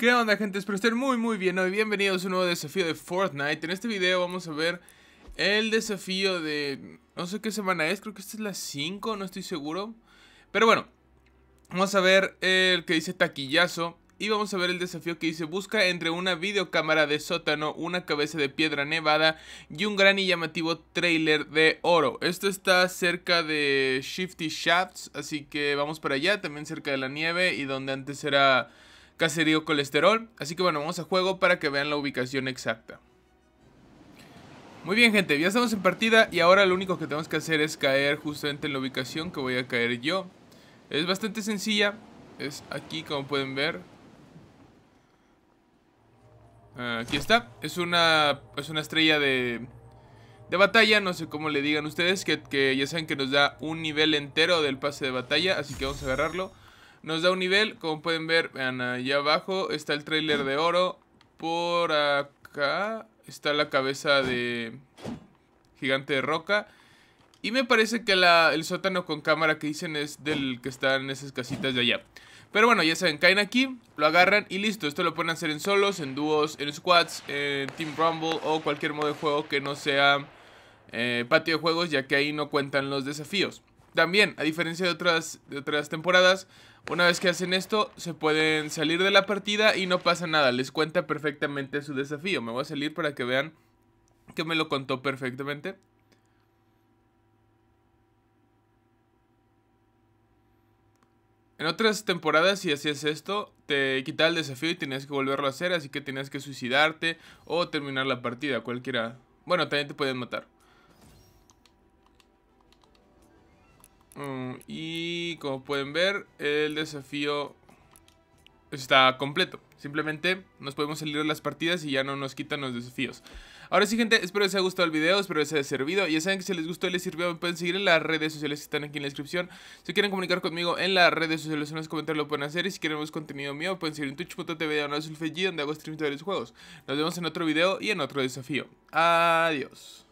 ¿Qué onda gente? Espero estén muy muy bien hoy. Bienvenidos a un nuevo desafío de Fortnite. En este video vamos a ver el desafío de... No sé qué semana es, creo que esta es la 5, no estoy seguro. Pero bueno, vamos a ver el que dice taquillazo. Y vamos a ver el desafío que dice busca entre una videocámara de sótano, una cabeza de piedra nevada y un gran y llamativo trailer de oro. Esto está cerca de Shifty Shafts, así que vamos para allá, también cerca de la nieve y donde antes era Cacerío colesterol. Así que bueno, vamos a juego para que vean la ubicación exacta. Muy bien gente, ya estamos en partida y ahora lo único que tenemos que hacer es caer justamente en la ubicación que voy a caer yo. Es bastante sencilla, es aquí como pueden ver. Aquí está, es una, es una estrella de, batalla, no sé cómo le digan ustedes, que, que ya saben que nos da un nivel entero del pase de batalla, así que vamos a agarrarlo. Nos da un nivel, como pueden ver, vean, allá abajo está el trailer de oro. Por acá está la cabeza de gigante de roca. Y me parece que el sótano con cámara que dicen es del que está en esas casitas de allá. Pero bueno, ya saben, caen aquí, lo agarran y listo. Esto lo pueden hacer en solos, en dúos, en squads, en Team Rumble o cualquier modo de juego que no sea eh, patio de juegos, ya que ahí no cuentan los desafíos. También, a diferencia de otras, otras temporadas, una vez que hacen esto, se pueden salir de la partida y no pasa nada. Les cuenta perfectamente su desafío. Me voy a salir para que vean que me lo contó perfectamente. En otras temporadas, si hacías esto, te quitaba el desafío y tenías que volverlo a hacer, así que tenías que suicidarte o terminar la partida, cualquiera. Bueno, también te pueden matar. Mm, y como pueden ver, el desafío está completo. Simplemente nos podemos salir de las partidas y ya no nos quitan los desafíos. Ahora sí, gente, espero les haya gustado el video, espero les haya servido. Ya saben que si les gustó y les sirvió, pueden seguir en las redes sociales que están aquí en la descripción. Si quieren comunicar conmigo en las redes sociales en los comentarios lo pueden hacer. Y si quieren más contenido mío, pueden seguir en twitch.tv donde hago streams de varios juegos. Nos vemos en otro video y en otro desafío. Adiós.